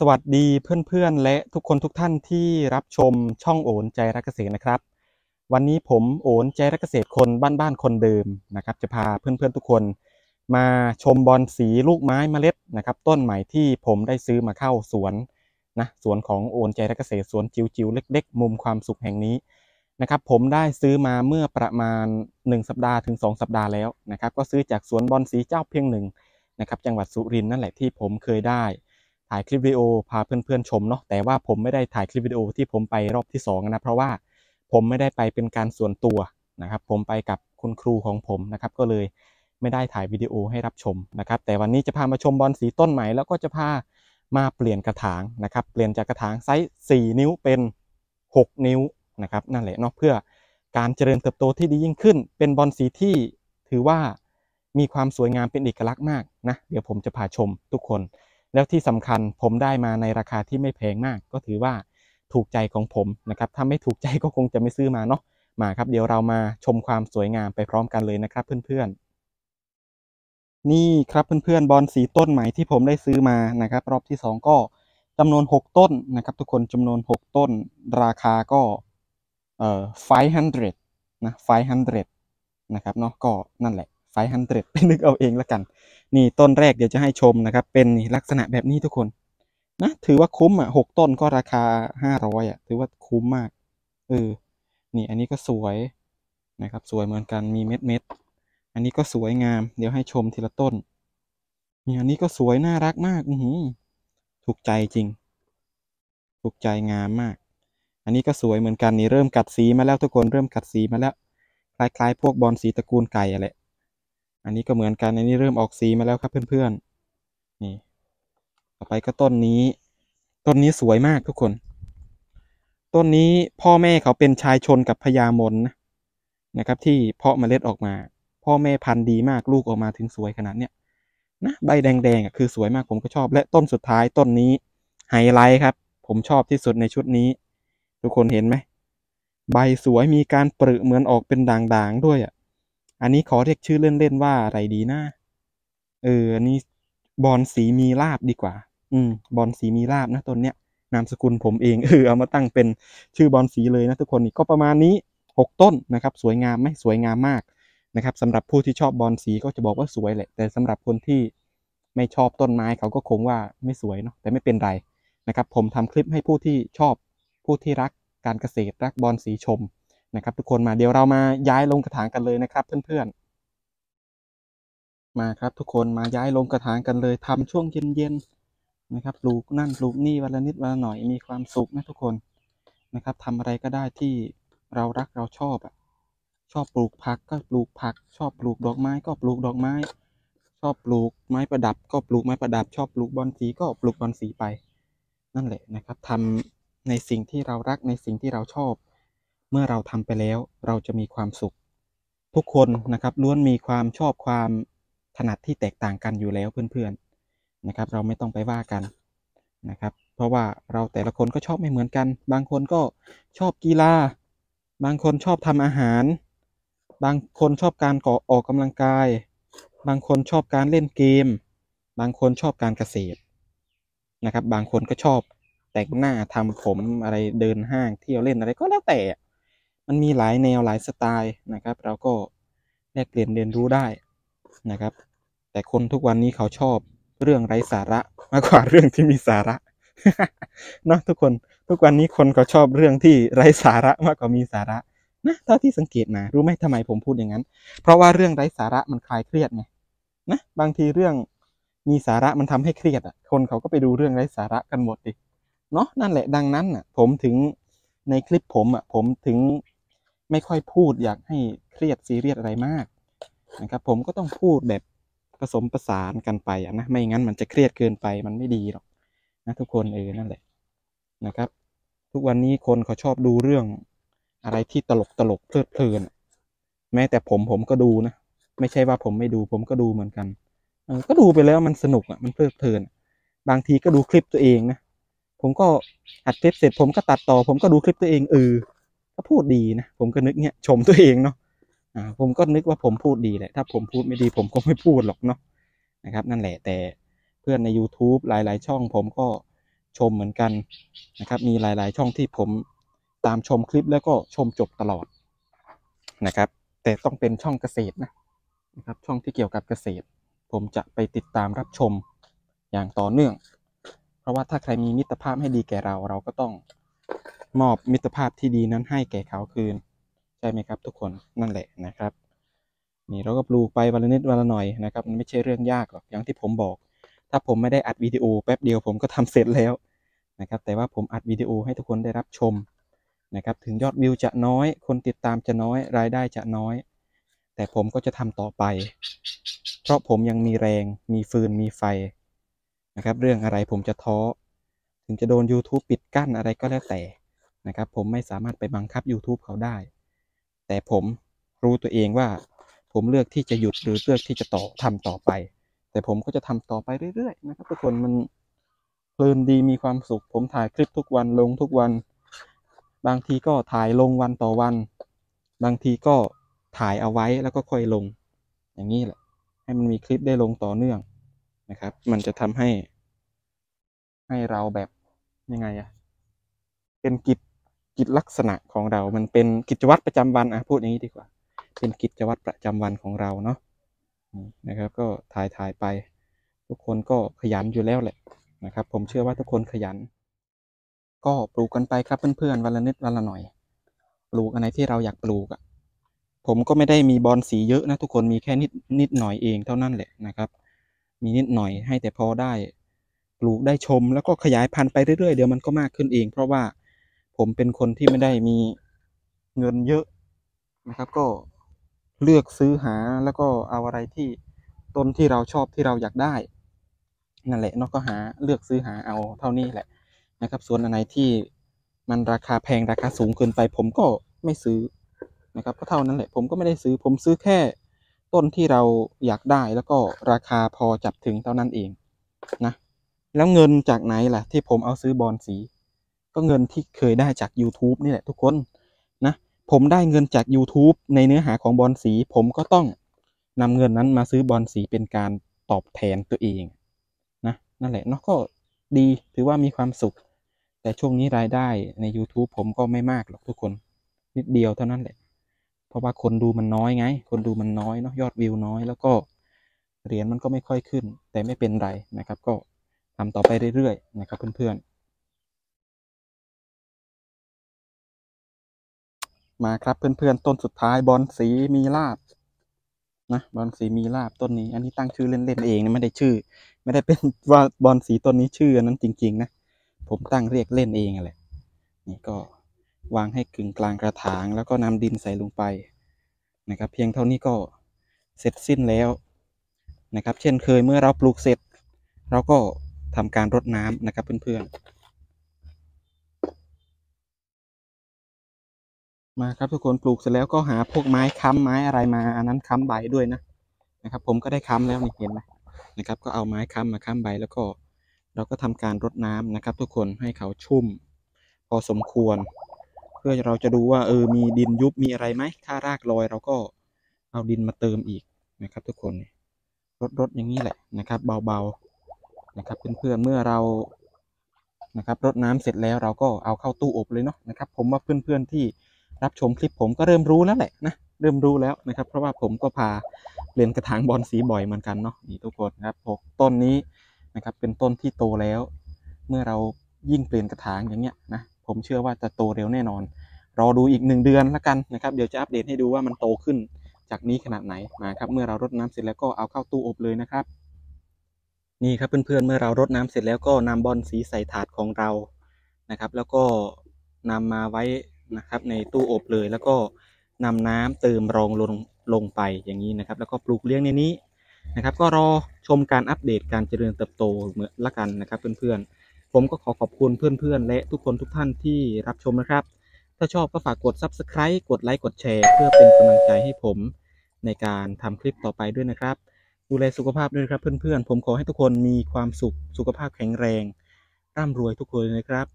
สวัสดีเพื่อนๆ และทุกคนทุกท่านที่รับชมช่องโอนใจรักเกษตรนะครับ วันนี้ผมโอนใจรักเกษตรคนบ้านๆคนเดิมนะครับจะพาเพื่อนๆทุกคนมาชมบอลสีลูกไม้เมล็ดนะครับต้นใหม่ที่ผมได้ซื้อมาเข้าสวนนะสวนของโอนใจรักเกษตรสวนจิ๋วๆเล็กๆมุมความสุขแห่งนี้นะครับผมได้ซื้อมาเมื่อประมาณ 1 สัปดาห์ถึง 2 สัปดาห์แล้วนะครับ ก็ซื้อจากสวนบอลสีเจ้าเพียงหนึ่งนะครับ จังหวัดสุรินทร์นั่นแหละที่ผมเคยได้ถ่ายคลิปวิดีโอพาเพื่อนๆชมเนาะแต่ว่าผมไม่ได้ถ่ายคลิปวิดีโอที่ผมไปรอบที่2นะเพราะว่าผมไม่ได้ไปเป็นการส่วนตัวนะครับผมไปกับคุณครูของผมนะครับก็เลยไม่ได้ถ่ายวิดีโอให้รับชมนะครับแต่วันนี้จะพามาชมบอลสีต้นใหม่ แล้วก็จะพามาเปลี่ยนกระถางนะครับเปลี่ยนจากกระถางไซส์4นิ้วเป็น 6 นิ้วนะครับนั่นแหละเนาะเพื่อการเจริญเติบโตที่ดียิ่งขึ้น เป็นบอลสีที่ถือว่ามีความสวยงามเป็นเอกลักษณ์มากนะเดี๋ยวผมจะพาชมทุกคนแล้วที่สำคัญผมได้มาในราคาที่ไม่แพงมาก ก็ถือว่าถูกใจของผมนะครับ ถ้าไม่ถูกใจก็คงจะไม่ซื้อมาเนาะ มาครับเดี๋ยวเรามาชมความสวยงามไปพร้อมกันเลยนะครับเพื่อนๆ นี่ครับเพื่อนๆบอลสีต้นใหม่ที่ผมได้ซื้อมานะครับ รอบที่ 2 ก็จำนวน 6 ต้นนะครับทุกคนจำนวน 6 ต้น ราคาก็เอ่อ500 นะ 500 นะครับเนาะก็นั่นแหละ 500 ไปนึกเอาเองละกันนี่ต้นแรกเดี๋ยวจะให้ชมนะครับ เป็นลักษณะแบบนี้ทุกคนนะถือว่าคุ้มอ่ะหกต้นก็ราคาห้าร้อยอ่ะถือว่าคุ้มมากเออนี่อันนี้ก็สวย นะครับ สวยเหมือนกันมีเม็ดเม็ดอันนี้ก็สวยงามเดี๋ยวให้ชมทีละต้น นี่อันนี้ก็สวยน่ารักมากอืถูกใจจริง ถูกใจงามมาก อันนี้ก็สวยเหมือนกันนี่เริ่มกัดสีมาแล้วทุกคนเริ่มกัดสีมาแล้วคล้ายๆพวกบอลสีตระกูลไก่อะแหละอันนี้ก็เหมือนกันอันนี้เริ่มออกสีมาแล้วครับเพื่อนๆ นี่ต่อไปก็ต้นนี้ ต้นนี้สวยมากทุกคน ต้นนี้พ่อแม่เขาเป็นชายชนกับพญามนนะนะครับ ที่เพาะเมล็ดออกมา พ่อแม่พันธุ์ดีมากลูกออกมาถึงสวยขนาดเนี้ยนะใบแดงๆคือสวยมากผมก็ชอบและต้นสุดท้ายต้นนี้ไฮไลท์ครับผมชอบที่สุดในชุดนี้ ทุกคนเห็นไหม ใบสวยมีการปรึเหมือนออกเป็นด่างๆด้วยอะ่ะอันนี้ขอเรียกชื่อเล่นๆว่าอะไรดีนะ เอออันนี้บอลสีมีลาบดีกว่า อืมบอลสีมีลาบนะต้นเนี้ยนามสกุลผมเองเออเอามาตั้งเป็นชื่อบอลสีเลยนะทุกคนนี่ก็ประมาณนี้ 6 ต้นนะครับ สวยงามไหมสวยงามมากนะครับสำหรับผู้ที่ชอบบอลสีก็จะบอกว่าสวยแหละ แต่สำหรับคนที่ไม่ชอบต้นไม้เขาก็คงว่าไม่สวยเนาะ แต่ไม่เป็นไรนะครับ ผมทำคลิปให้ผู้ที่ชอบผู้ที่รักการเกษตรรักบอลสีชมนะครับทุกคนมาเดี๋ยวเรามาย้ายลงกระถางกันเลยนะครับ เพื่อนๆมาครับทุกคนมาย้ายลงกระถางกันเลย ทำช่วงเย็นๆนะครับปลูกนั่นปลูกนี่วันละนิดวันละหน่อยมีความสุขนะทุกคนนะครับทำอะไรก็ได้ที่เรารักเราชอบอ่ะชอบปลูกผักก็ปลูกผัก ชอบปลูกดอกไม้ก็ปลูกดอกไม้ ชอบปลูกไม้ประดับ ก็ปลูกไม้ประดับ ชอบปลูกบอนสีก็ปลูกบอนสีไป นั่นแหละนะครับทำในสิ่งที่เรารักในสิ่งที่เราชอบเมื่อเราทำไปแล้วเราจะมีความสุขทุกคน นะ ครับ ล้วนมีความชอบความถนัดที่แตกต่างกันอยู่แล้วเพื่อนๆนะครับเราไม่ต้องไปว่ากันนะครับเพราะว่าเราแต่ละคนก็ชอบไม่เหมือนกัน บางคนก็ชอบกีฬา บางคนชอบทำอาหาร บางคนชอบการก่อออกกำลังกาย บางคนชอบการเล่นเกม บางคนชอบการเกษตรนะ ครับ บางคนก็ชอบแต่งหน้าทำผมอะไรเดินห้างเที่ยวเล่นอะไรก็แล้วแต่มันมีหลายแนวหลายสไตล์นะครับ เราก็แลกเปลี่ยนเรียนรู้ได้นะครับ แต่คนทุกวันนี้เขาชอบเรื่องไร้สาระมากกว่าเรื่องที่มีสาระเนาะทุกคนทุกวันนี้คนเขาชอบเรื่องที่ไร้สาระมากกว่ามีสาระนะเท่าที่สังเกตนะรู้ไหมทำไมผมพูดอย่างนั้นเพราะว่าเรื่องไร้สาระมันคลายเครียดไงนะบางทีเรื่องมีสาระมันทำให้เครียดอ่ะ คนเขาก็ไปดูเรื่องไร้สาระกันหมดดิเนาะนั่นแหละดังนั้นอ่ะผมถึงในคลิปผมอ่ะผมถึงไม่ค่อยพูดอยากให้เครียดซีเรียสอะไรมากนะครับผมก็ต้องพูดแบบผสมประสานกันไปนะไม่งั้นมันจะเครียดเกินไปมันไม่ดีหรอก นะทุกคนเออนั่นแหละนะครับ ทุกวันนี้คนเขาชอบดูเรื่องอะไรที่ตลกตลกเพลิดเพลินแม้แต่ผมผมก็ดูนะ ไม่ใช่ว่าผมไม่ดูผมก็ดูเหมือนกันเออก็ดูไปแล้วมันสนุกอ่ะมันเพลิดเพลินบางทีก็ดูคลิปตัวเองนะผมก็อัดคลิปเสร็จผมก็ตัดต่อ ผมก็ดูคลิปตัวเองเออ็พูดดีนะผมก็นึกเนี่ยชมตัวเองเนาะอ่าผมก็นึกว่าผมพูดดีแหละถ้าผมพูดไม่ดีผมก็ไม่พูดหรอกเนาะนะครับนั่นแหละแต่เพื่อนใน YouTube หลายๆ ช่องผมก็ชมเหมือนกันนะครับมีหลายๆ ช่องที่ผมตามชมคลิปแล้วก็ชมจบตลอดนะครับ แต่ต้องเป็นช่องเกษตรนะนะครับช่องที่เกี่ยวกับเกษตร ผมจะไปติดตามรับชมอย่างต่อเนื่อง เพราะว่าถ้าใครมีมิตรภาพให้ดีแก่เราเราก็ต้องมอบมิตรภาพที่ดีนั้นให้แก่เขาคืน ใช่ไหมครับทุกคนนั่นแหละนะครับนี่เราก็ปลูกไปวันละนิดวันละหน่อยนะครับมันไม่ใช่เรื่องยากหรอกอย่างที่ผมบอก ถ้าผมไม่ได้อัดวิดีโอแป๊บเดียวผมก็ทำเสร็จแล้วนะครับแต่ว่าผมอัดวิดีโอให้ทุกคนได้รับชมนะครับถึงยอดวิวจะน้อยคนติดตามจะน้อย รายได้จะน้อย แต่ผมก็จะทำต่อไป เพราะผมยังมีแรง มีฟืนมีไฟนะครับเรื่องอะไรผมจะท้อถึงจะโดน YouTube ปิดกั้นอะไรก็แล้วแต่นะครับผมไม่สามารถไปบังคับ YouTube เขาได้ แต่ผมรู้ตัวเองว่า ผมเลือกที่จะหยุดหรือเลือกที่จะต่อทำต่อไป แต่ผมก็จะทำต่อไปเรื่อยๆนะครับทุกคนมันเพลินดีมีความสุข ผมถ่ายคลิปทุกวันลงทุกวัน บางทีก็ถ่ายลงวันต่อวัน บางทีก็ถ่ายเอาไว้แล้วก็ค่อยลง อย่างนี้แหละ ให้มันมีคลิปได้ลงต่อเนื่องนะครับ มันจะทำให้ให้เราแบบยังไงอะเป็นกิจกิจลักษณะของเรา มันเป็นกิจวัตรประจำวัน อ่ะ พูดอย่างนี้ดีกว่า เป็นกิจวัตรประจำวันของเราเนาะนะครับ ก็ถ่ายถ่ายไป ทุกคนก็ขยันอยู่แล้วแหละ นะครับ ผมเชื่อว่าทุกคนขยัน ก็ปลูกกันไปครับเพื่อนๆ วันละนิดวันละหน่อย ปลูกอะไรที่เราอยากปลูกอะ่ะ ผมก็ไม่ได้มีบอลสีเยอะนะทุกคนมีแค่นิดนิดหน่อยเองเท่านั้นแหละนะครับ มีนิดหน่อยให้แต่พอได้ปลูกได้ชม แล้วก็ขยายพันธุ์ไปเรื่อยๆ เดี๋ยวมันก็มากขึ้นเอง เพราะว่าผม เป็นคนที่ไม่ได้มีเงินเยอะนะครับ ก็เลือกซื้อหาแล้วก็เอาอะไรที่ต้นที่เราชอบที่เราอยากได้นั่นแหละเนาะก็หาเลือกซื้อหาเอาเท่านี้แหละนะครับส่วนอะไรที่มันราคาแพงราคาสูงเกินไป ผมก็ไม่ซื้อ นะ ครับก็เท่านั้นแหละผมก็ไม่ได้ซื้อผมซื้อแค่ ต้นที่เราอยากได้ แล้วก็ราคาพอจับถึงเท่านั้นเอง นะ แล้วเงินจากไหนล่ะที่ผมเอาซื้อบอลสีก็เงินที่เคยได้จาก YouTube นี่แหละทุกคน นะ ผมได้เงินจาก YouTube ในเนื้อหาของบอลสีผมก็ต้องนำเงินนั้นมาซื้อบอลสีเป็นการตอบแทนตัวเองนะนั่นแหละเนาะก็ดีถือว่ามีความสุข แต่ช่วงนี้รายได้ใน YouTube ผมก็ไม่มากหรอกทุกคนนิดเดียวเท่านั้นแหละ เพราะว่าคนดูมันน้อยไง คนดูมันน้อยเนาะยอดวิวน้อย แล้วก็เหรียญมันก็ไม่ค่อยขึ้น แต่ไม่เป็นไรนะครับ ก็ทำต่อไปเรื่อยๆนะครับเพื่อนๆมา ครับเพื่อนๆต้นสุดท้ายบอลสีมีลาบนะบอลสีมีลาบต้นนี้ อันนี้ตั้งชื่อเล่นๆเองไม่ได้ชื่อ ไม่ได้เป็นว่าบอลสีต้นนี้ชื่อนนั้นจริง ๆ นะ ผมตั้งเรียกเล่นเองอะไรนี่ก็วางให้กึ่งกลางกระถาง แล้วก็นำดินใส่ลงไปนะครับเพียงเท่านี้ก็เสร็จสิ้นแล้วนะครับ เช่นเคยเมื่อเราปลูกเสร็จ เราก็ทำการรดน้ำนะครับ เพื่อนๆมาครับทุกคนปลูกเสร็จแล้วก็หาพวกไม้ค้ำไม้อะไรมาอันนั้นค้ำใบด้วยนะนะครับผมก็ได้ค้ำแล้วนี่เห็นไหมนะครับ ก็เอาไม้ค้ำมาค้ำใบแล้วก็ เราก็ทำการรดน้ำนะครับทุกคนให้เขาชุ่มพอสมควร เพื่อเราจะดูว่าเออมีดินยุบมีอะไรไหมถ้ารากลอยเราก็เอาดินมาเติมอีกนะครับทุกคน รดรดอย่างนี้แหละนะครับ เบาๆนะครับเพื่อนๆเมื่อเรานะครับ รดน้ำเสร็จแล้ว เราก็เอาเข้าตู้อบเลยเนาะนะครับ ผมว่าเพื่อนๆที่รับชมคลิปผมก็เริ่มรู้แล้วแหละนะเริ่มรู้แล้วนะครับเพราะว่าผมก็พาเปลี่ยนกระถางบอลสีบ่อยเหมือนกันเนาะนี่ทุกคนครับพกต้นนี้นะครับเป็นต้นที่โตแล้ว เมื่อเรายิ่งเปลี่ยนกระถางอย่างเงี้ยนะผมเชื่อว่าจะโตเร็วแน่นอนรอดูอีก 1 เดือนละกันนะครับเดี๋ยวจะอัปเดตให้ดูว่ามันโตขึ้นจากนี้ขนาดไหนนะครับเมื่อเรารดน้ำเสร็จแล้วก็เอาเข้าตู้อบเลยนะครับ นี่ครับเพื่อนๆเมื่อเรารดน้ำเสร็จแล้วก็นำบอลสีใส่ถาดของเรานะครับ แล้วก็นำมาไว้นะครับในตู้อบเลยแล้วก็นำน้ำเติมรองลง ลงไปอย่างนี้นะครับแล้วก็ปลูกเลี้ยงในนี้นะครับก็รอชมการอัปเดตการเจริญเติบโตเหมือนละกันนะครับ เพื่อนๆ ผมก็ขอขอบคุณเพื่อนๆและทุกคนทุกท่านที่รับชมนะครับ ถ้าชอบก็ฝากกด subscribe กดไลค์กดแชร์ เพื่อเป็นกำลังใจให้ผมในการทำคลิปต่อไปด้วยนะครับ ดูแลสุขภาพด้วยครับเพื่อนๆผมขอให้ทุกคนมีความสุขสุขภาพแข็งแรงร่ำรวยทุกคนเลยนะครับ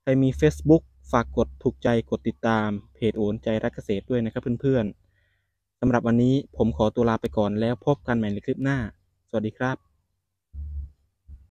ใครมี Facebook ฝาก กดถูกใจกดติดตามเพจโอนใจรักเกษตรด้วย นะ ครับ เพื่อนๆสำหรับวันนี้ผมขอ ตัว ลาไปก่อนแล้วพบกัน ใหม่ในคลิปหน้า สวัสดีครับ